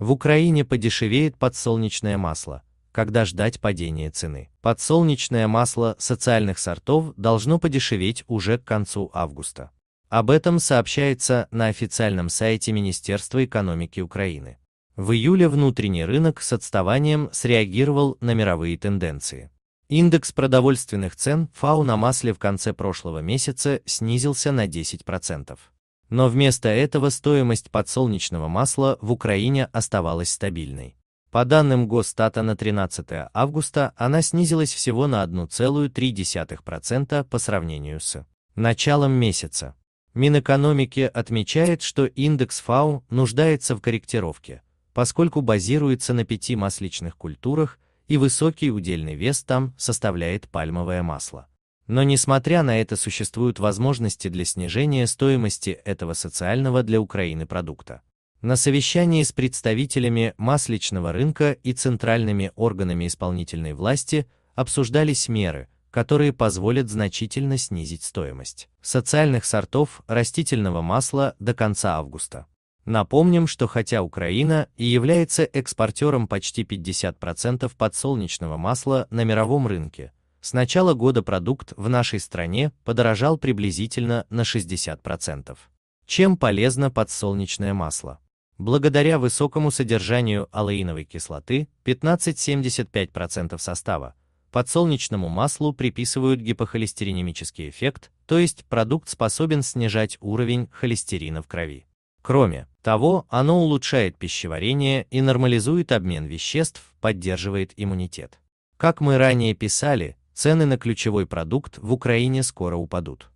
В Украине подешевеет подсолнечное масло. Когда ждать падения цены? Подсолнечное масло социальных сортов должно подешеветь уже к концу августа. Об этом сообщается на официальном сайте Министерства экономики Украины. В июле внутренний рынок с отставанием среагировал на мировые тенденции. Индекс продовольственных цен ФАУ на масле в конце прошлого месяца снизился на 10%. Но вместо этого стоимость подсолнечного масла в Украине оставалась стабильной. По данным Госстата на 13 августа она снизилась всего на 1,3% по сравнению с началом месяца. Минэкономики отмечает, что индекс ФАУ нуждается в корректировке, поскольку базируется на пяти масличных культурах и высокий удельный вес там составляет пальмовое масло. Но несмотря на это существуют возможности для снижения стоимости этого социального для Украины продукта. На совещании с представителями масличного рынка и центральными органами исполнительной власти обсуждались меры, которые позволят значительно снизить стоимость социальных сортов растительного масла до конца августа. Напомним, что хотя Украина и является экспортером почти 50% подсолнечного масла на мировом рынке, с начала года продукт в нашей стране подорожал приблизительно на 60%. Чем полезно подсолнечное масло? Благодаря высокому содержанию алаиновой кислоты 15-75% состава, подсолнечному маслу приписывают гипохолестеринемический эффект, то есть продукт способен снижать уровень холестерина в крови. Кроме того, оно улучшает пищеварение и нормализует обмен веществ, поддерживает иммунитет. Как мы ранее писали, цены на ключевой продукт в Украине скоро упадут.